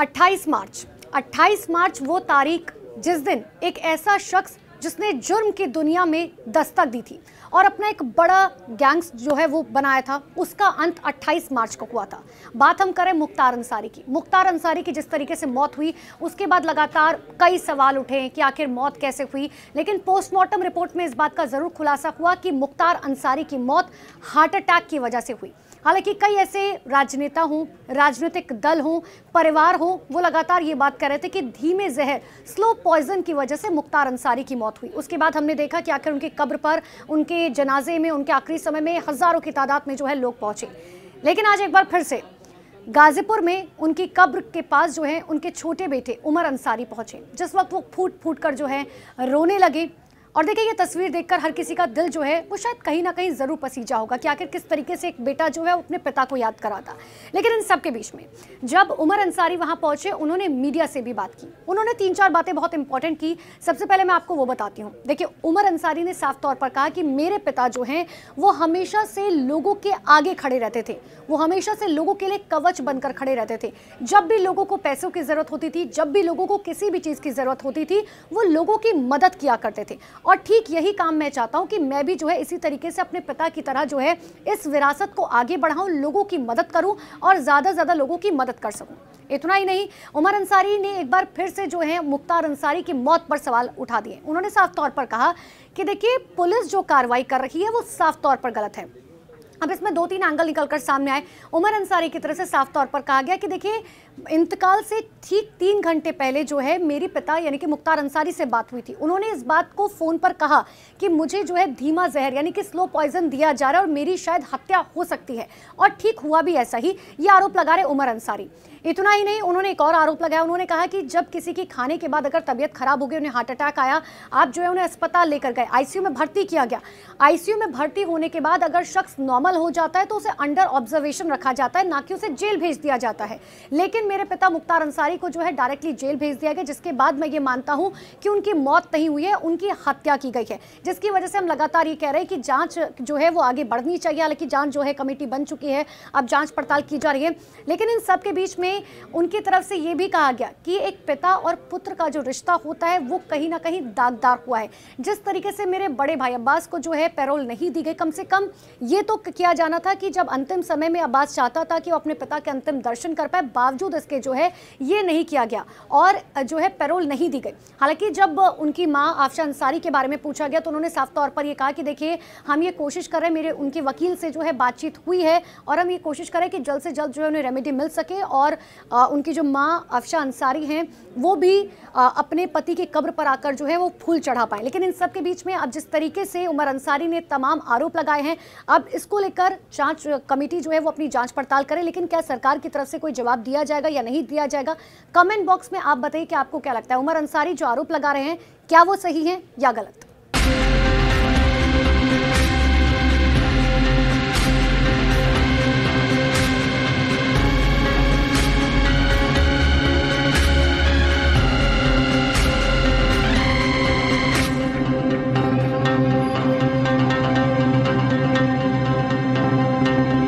28 मार्च 28 मार्च वो तारीख जिस दिन एक ऐसा शख्स जिसने जुर्म की दुनिया में दस्तक दी थी और अपना एक बड़ा गैंग्स जो है वो बनाया था उसका अंत 28 मार्च को हुआ था बात हम करें मुख्तार अंसारी की मुख्तार अंसारी की जिस तरीके से मौत हुई उसके बाद लगातार कई सवाल उठे हैं कि आखिर मौत कैसे हुई लेकिन पोस्टमार्टम रिपोर्ट में इस बात का ज़रूर खुलासा हुआ कि मुख्तार अंसारी की मौत हार्ट अटैक की वजह से हुई हालांकि कई ऐसे राजनेता हों राजनीतिक दल हों परिवार हों वो लगातार ये बात कर रहे थे कि धीमे जहर स्लो पॉइजन की वजह से मुख्तार अंसारी की मौत मौत हुई उसके बाद हमने देखा कि आखिर उनकी कब्र पर उनके जनाजे में उनके आखिरी समय में हज़ारों की तादाद में जो है लोग पहुंचे लेकिन आज एक बार फिर से गाजीपुर में उनकी कब्र के पास जो है उनके छोटे बेटे उमर अंसारी पहुंचे जिस वक्त वो फूट फूट कर जो है रोने लगे और देखिए ये तस्वीर देखकर हर किसी का दिल जो है वो शायद कहीं ना कहीं ज़रूर पसीजा होगा कि आखिर किस तरीके से एक बेटा जो है अपने पिता को याद करा था लेकिन इन सबके बीच में जब उमर अंसारी वहां पहुंचे उन्होंने मीडिया से भी बात की उन्होंने तीन चार बातें बहुत इंपॉर्टेंट की सबसे पहले मैं आपको वो बताती हूँ देखिये उमर अंसारी ने साफ तौर पर कहा कि मेरे पिता जो है वो हमेशा से लोगों के आगे खड़े रहते थे वो हमेशा से लोगों के लिए कवच बनकर खड़े रहते थे जब भी लोगों को पैसों की ज़रूरत होती थी जब भी लोगों को किसी भी चीज़ की ज़रूरत होती थी वो लोगों की मदद किया करते थे और ठीक यही काम मैं चाहता हूँ कि मैं भी जो है इसी तरीके से अपने पिता की तरह जो है इस विरासत को आगे बढ़ाऊँ लोगों की मदद करूँ और ज़्यादा से ज़्यादा लोगों की मदद कर सकूँ इतना ही नहीं उमर अंसारी ने एक बार फिर से जो है मुख्तार अंसारी की मौत पर सवाल उठा दिए उन्होंने साफ तौर पर कहा कि देखिए पुलिस जो कार्रवाई कर रही है वो साफ तौर पर गलत है अब इसमें दो तीन एंगल निकल कर सामने आए उमर अंसारी की तरफ से साफ तौर पर कहा गया कि देखिए इंतकाल से ठीक तीन घंटे पहले जो है मेरी पिता यानी कि मुख्तार अंसारी से बात हुई थी उन्होंने इस बात को फ़ोन पर कहा कि मुझे जो है धीमा जहर यानी कि स्लो पॉइजन दिया जा रहा है और मेरी शायद हत्या हो सकती है और ठीक हुआ भी ऐसा ही ये आरोप लगा रहे उमर अंसारी इतना ही नहीं उन्होंने एक और आरोप लगाया उन्होंने कहा कि जब किसी की खाने के बाद अगर तबियत खराब हो गई उन्हें हार्ट अटैक आया आप जो है उन्हें अस्पताल लेकर गए आईसीयू में भर्ती किया गया आईसीयू में भर्ती होने के बाद अगर शख्स नॉर्मल नॉर्मल हो जाता है तो उसे अंडर ऑब्जर्वेशन रखा जाता है ना कि उसे जेल भेज दिया जाता है लेकिन मेरे पिता मुख्तार अंसारी को जो है डायरेक्टली जेल भेज दिया गया जिसके बाद मैं ये मानता हूँ कि उनकी मौत नहीं हुई है उनकी हत्या की गई है जिसकी वजह से हम लगातार ये कह रहे हैं कि जाँच जो है वो आगे बढ़नी चाहिए हालांकि जाँच जो है कमेटी बन चुकी है अब जाँच पड़ताल की जा रही है लेकिन इन सब के बीच में उनकी तरफ से ये भी कहा गया कि एक पिता और पुत्र का जो रिश्ता होता है वो कहीं ना कहीं दागदार हुआ है जिस तरीके से मेरे बड़े भाई अब्बास को जो है पैरोल नहीं दी गई कम से कम ये तो किया जाना था कि जब अंतिम समय में अब्बास चाहता था कि वो अपने पिता के अंतिम दर्शन कर पाए बावजूद इसके जो है ये नहीं किया गया और जो है पैरोल नहीं दी गई हालांकि जब उनकी माँ आफशा अंसारी के बारे में पूछा गया तो उन्होंने साफ तौर पर यह कहा कि देखिए हम ये कोशिश कर रहे हैं मेरे उनके वकील से जो है बातचीत हुई है और हम ये कोशिश करें कि जल्द से जल्द जो है उन्हें रेमेडी मिल सके और उनकी जो माँ अफशा अंसारी हैं वो भी अपने पति की कब्र पर आकर जो है वो फूल चढ़ा पाए लेकिन इन सब के बीच में अब जिस तरीके से उमर अंसारी ने तमाम आरोप लगाए हैं अब इसको लेकर जांच कमेटी जो है वो अपनी जांच पड़ताल करे लेकिन क्या सरकार की तरफ से कोई जवाब दिया जाएगा या नहीं दिया जाएगा कमेंट बॉक्स में आप बताइए कि आपको क्या लगता है उमर अंसारी जो आरोप लगा रहे हैं क्या वो सही है या गलत